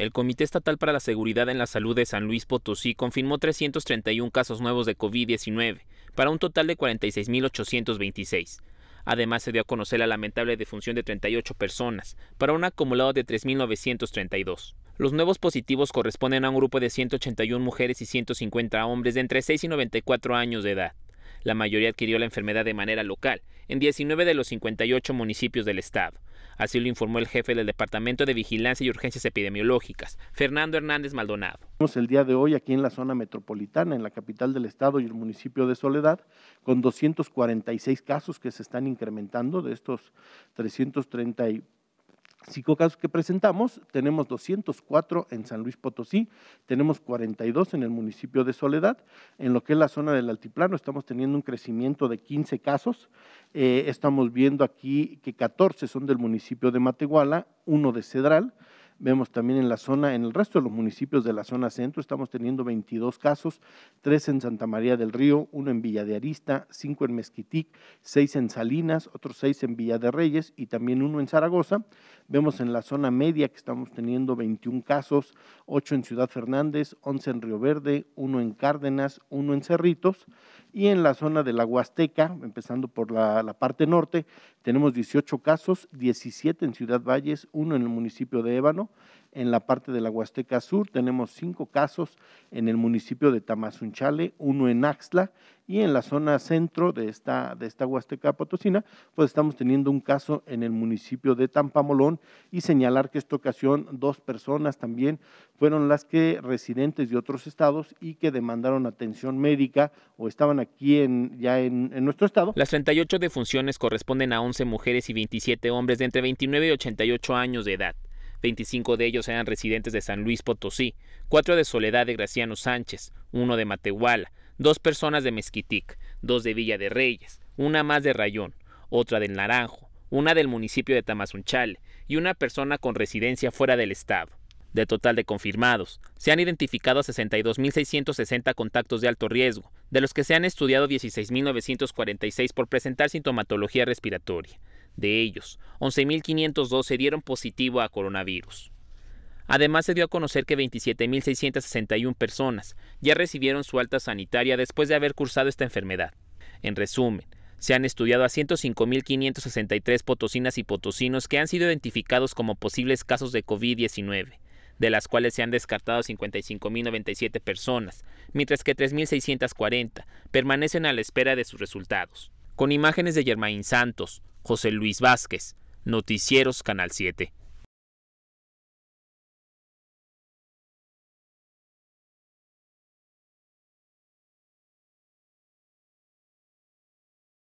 El Comité Estatal para la Seguridad en la Salud de San Luis Potosí confirmó 331 casos nuevos de COVID-19, para un total de 46.826. Además, se dio a conocer la lamentable defunción de 38 personas, para un acumulado de 3.932. Los nuevos positivos corresponden a un grupo de 181 mujeres y 150 hombres de entre 6 y 94 años de edad. La mayoría adquirió la enfermedad de manera local, en 19 de los 58 municipios del estado. Así lo informó el jefe del Departamento de Vigilancia y Urgencias Epidemiológicas, Fernando Hernández Maldonado. El día de hoy aquí en la zona metropolitana, en la capital del estado y el municipio de Soledad, con 246 casos que se están incrementando de estos 330 cinco casos que presentamos, tenemos 204 en San Luis Potosí, tenemos 42 en el municipio de Soledad, en lo que es la zona del altiplano estamos teniendo un crecimiento de 15 casos, eh, estamos viendo aquí que 14 son del municipio de Matehuala, uno de Cedral, vemos también en la zona, en el resto de los municipios de la zona centro, estamos teniendo 22 casos, 3 en Santa María del Río, 1 en Villa de Arista, 5 en Mezquitic, 6 en Salinas, otros 6 en Villa de Reyes y también uno en Zaragoza, Vemos en la zona media que estamos teniendo 21 casos, 8 en Ciudad Fernández, 11 en Río Verde, 1 en Cárdenas, 1 en Cerritos. Y en la zona de la Huasteca, empezando por la, parte norte, tenemos 18 casos, 17 en Ciudad Valles, 1 en el municipio de Ébano. En la parte de la Huasteca Sur tenemos 5 casos en el municipio de Tamasunchale 1 en Axtla y en la zona centro de esta, de Huasteca Potosina, pues estamos teniendo un caso en el municipio de Tampamolón y señalar que esta ocasión dos personas también fueron las que residentes de otros estados y que demandaron atención médica o estaban aquí ya en, en nuestro estado. Las 38 defunciones corresponden a 11 mujeres y 27 hombres de entre 29 y 88 años de edad. 25 de ellos eran residentes de San Luis Potosí, 4 de Soledad de Graciano Sánchez, 1 de Matehuala, dos personas de Mezquitic, dos de Villa de Reyes, una más de Rayón, otra del Naranjo, una del municipio de Tamazunchale y una persona con residencia fuera del estado. De total de confirmados, se han identificado 62.660 contactos de alto riesgo, de los que se han estudiado 16.946 por presentar sintomatología respiratoria. De ellos, 11.512 dieron positivo a coronavirus. Además, se dio a conocer que 27.661 personas ya recibieron su alta sanitaria después de haber cursado esta enfermedad. En resumen, se han estudiado a 105.563 potosinas y potosinos que han sido identificados como posibles casos de COVID-19, de las cuales se han descartado 55.097 personas, mientras que 3.640 permanecen a la espera de sus resultados. Con imágenes de Germain Santos, José Luis Vázquez, Noticieros Canal 7.